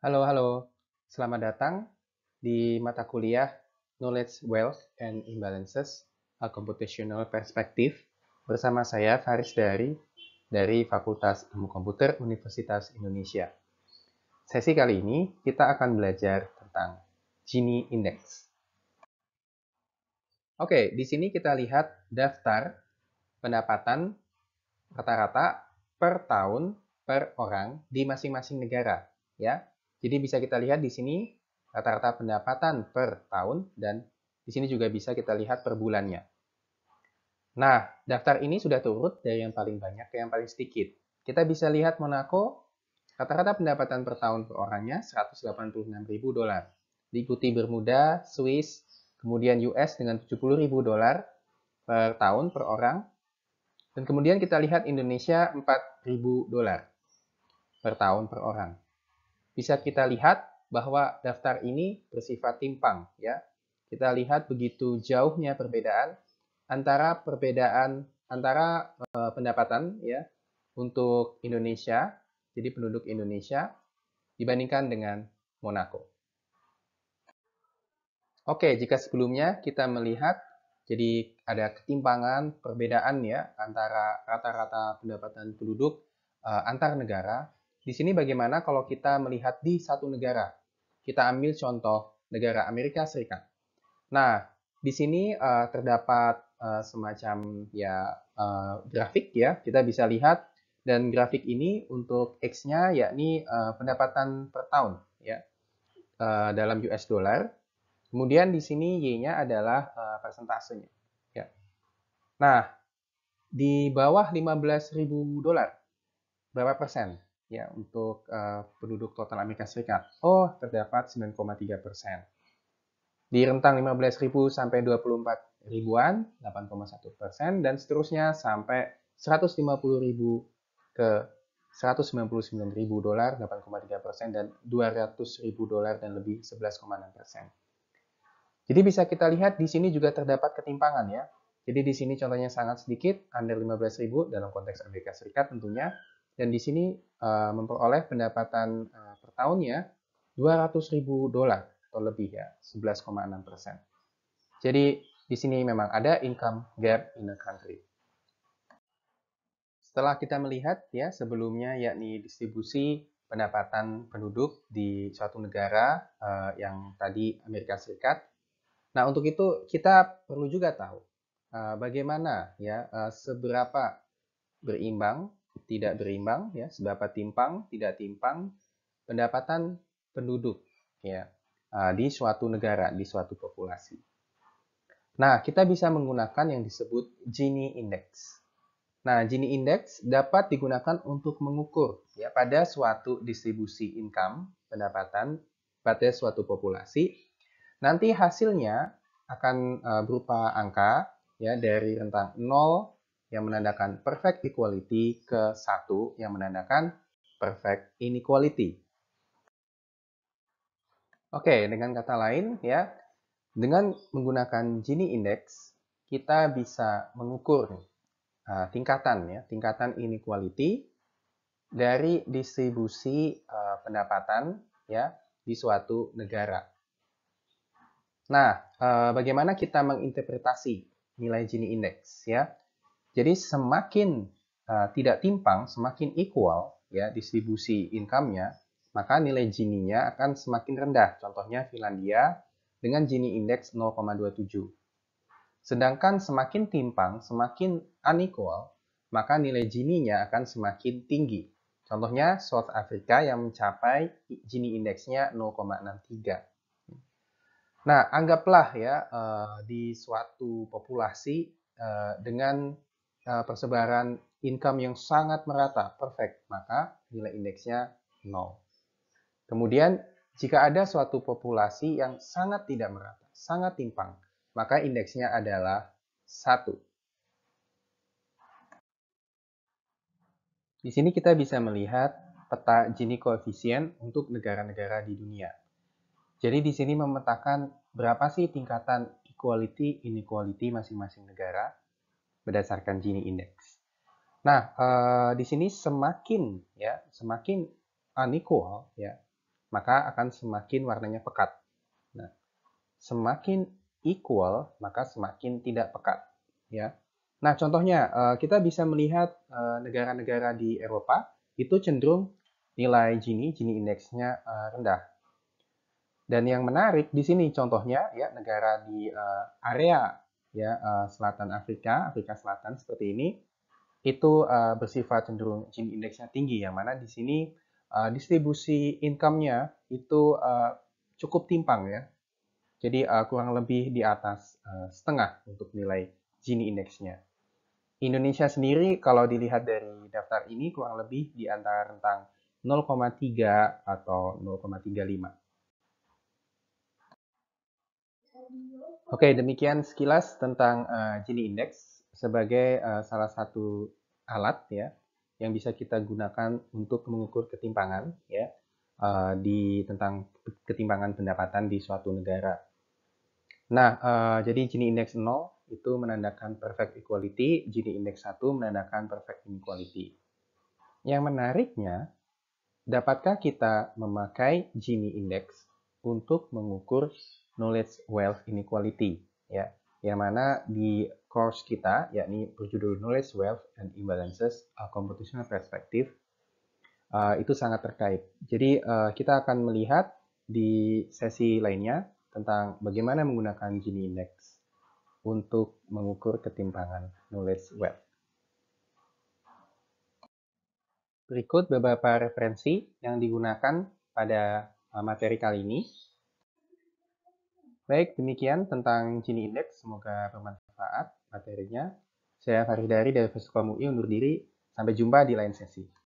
Halo, halo. Selamat datang di mata kuliah Knowledge, Wealth, and Imbalances, A Computational Perspective bersama saya Faris Dari dari Fakultas Ilmu Komputer Universitas Indonesia. Sesi kali ini kita akan belajar tentang Gini Index. Oke, di sini kita lihat daftar pendapatan rata-rata per tahun per orang di masing-masing negara, ya jadi bisa kita lihat di sini rata-rata pendapatan per tahun dan di sini juga bisa kita lihat per bulannya. Nah, daftar ini sudah turut dari yang paling banyak ke yang paling sedikit. Kita bisa lihat Monaco rata-rata pendapatan per tahun per orangnya 186.000 dolar. Diikuti Bermuda, Swiss, kemudian US dengan 70.000 dolar per tahun per orang. Dan kemudian kita lihat Indonesia 4.000 dolar per tahun per orang bisa kita lihat bahwa daftar ini bersifat timpang ya. Kita lihat begitu jauhnya perbedaan antara perbedaan antara uh, pendapatan ya untuk Indonesia, jadi penduduk Indonesia dibandingkan dengan Monaco. Oke, jika sebelumnya kita melihat jadi ada ketimpangan perbedaan ya antara rata-rata pendapatan penduduk eh, antar negara di sini bagaimana kalau kita melihat di satu negara? Kita ambil contoh negara Amerika Serikat. Nah, di sini uh, terdapat uh, semacam ya uh, grafik ya, kita bisa lihat dan grafik ini untuk X-nya yakni uh, pendapatan per tahun ya uh, dalam US dollar. Kemudian di sini Y-nya adalah uh, persentasenya. Ya. Nah, di bawah 15.000 dolar berapa persen? ya untuk uh, penduduk total Amerika Serikat. Oh, terdapat 9,3 persen. Di rentang 15.000 sampai 24 ribuan, 8,1 persen, dan seterusnya sampai 150.000 ke 199.000 dolar, 8,3 persen, dan 200.000 dolar dan lebih 11,6 persen. Jadi bisa kita lihat di sini juga terdapat ketimpangan ya. Jadi di sini contohnya sangat sedikit, under 15.000 dalam konteks Amerika Serikat tentunya, dan di sini uh, memperoleh pendapatan uh, per tahunnya 200.000 dolar atau lebih ya, 11,6 persen. Jadi di sini memang ada income gap in a country. Setelah kita melihat ya sebelumnya yakni distribusi pendapatan penduduk di suatu negara uh, yang tadi Amerika Serikat. Nah untuk itu kita perlu juga tahu uh, bagaimana ya uh, seberapa berimbang tidak berimbang ya seberapa timpang tidak timpang pendapatan penduduk ya ah, di suatu negara di suatu populasi. Nah kita bisa menggunakan yang disebut Gini Index. Nah Gini Index dapat digunakan untuk mengukur ya pada suatu distribusi income pendapatan pada suatu populasi. Nanti hasilnya akan ah, berupa angka ya dari rentang 0 yang menandakan perfect equality ke 1 yang menandakan perfect inequality. Oke, dengan kata lain ya, dengan menggunakan Gini Index, kita bisa mengukur uh, tingkatan ya, tingkatan inequality dari distribusi uh, pendapatan ya di suatu negara. Nah, uh, bagaimana kita menginterpretasi nilai Gini Index ya? Jadi semakin uh, tidak timpang, semakin equal ya distribusi income-nya, maka nilai Gini-nya akan semakin rendah. Contohnya Finlandia dengan Gini indeks 0,27. Sedangkan semakin timpang, semakin unequal, maka nilai Gini-nya akan semakin tinggi. Contohnya South Africa yang mencapai Gini indeksnya 0,63. Nah, anggaplah ya eh, di suatu populasi eh, dengan Eh, persebaran income yang sangat merata, perfect, maka nilai indeksnya 0. Kemudian jika ada suatu populasi yang sangat tidak merata, sangat timpang, maka indeksnya adalah 1. Di sini kita bisa melihat peta Gini koefisien untuk negara-negara di dunia. Jadi di sini memetakan berapa sih tingkatan equality inequality masing-masing negara berdasarkan Gini Index. Nah, eh, di sini semakin ya, semakin unequal ya, maka akan semakin warnanya pekat. Nah, semakin equal maka semakin tidak pekat ya. Nah, contohnya eh, kita bisa melihat eh, negara-negara eh, di Eropa itu cenderung nilai Gini, Gini indeksnya eh, rendah. Dan yang menarik di sini contohnya ya negara di uh, area ya uh, selatan Afrika, Afrika Selatan seperti ini itu uh, bersifat cenderung Gini indeksnya tinggi yang mana di sini uh, distribusi income-nya itu uh, cukup timpang ya. Jadi uh, kurang lebih di atas uh, setengah untuk nilai Gini indeksnya. Indonesia sendiri kalau dilihat dari daftar ini kurang lebih di antara rentang 0,3 atau 0,35. Oke, okay, demikian sekilas tentang uh, Gini Index sebagai uh, salah satu alat ya yang bisa kita gunakan untuk mengukur ketimpangan ya uh, di tentang ketimpangan pendapatan di suatu negara. Nah, uh, jadi Gini Index 0 itu menandakan perfect equality, Gini Index 1 menandakan perfect inequality. Yang menariknya, dapatkah kita memakai Gini Index untuk mengukur knowledge wealth inequality ya yang mana di course kita yakni berjudul knowledge wealth and imbalances a uh, computational perspective uh, itu sangat terkait jadi uh, kita akan melihat di sesi lainnya tentang bagaimana menggunakan Gini Index untuk mengukur ketimpangan knowledge wealth. Berikut beberapa referensi yang digunakan pada Uh, materi kali ini. Baik, demikian tentang Gini Index. Semoga bermanfaat materinya. Saya Farid dari Faskomu UI undur diri. Sampai jumpa di lain sesi.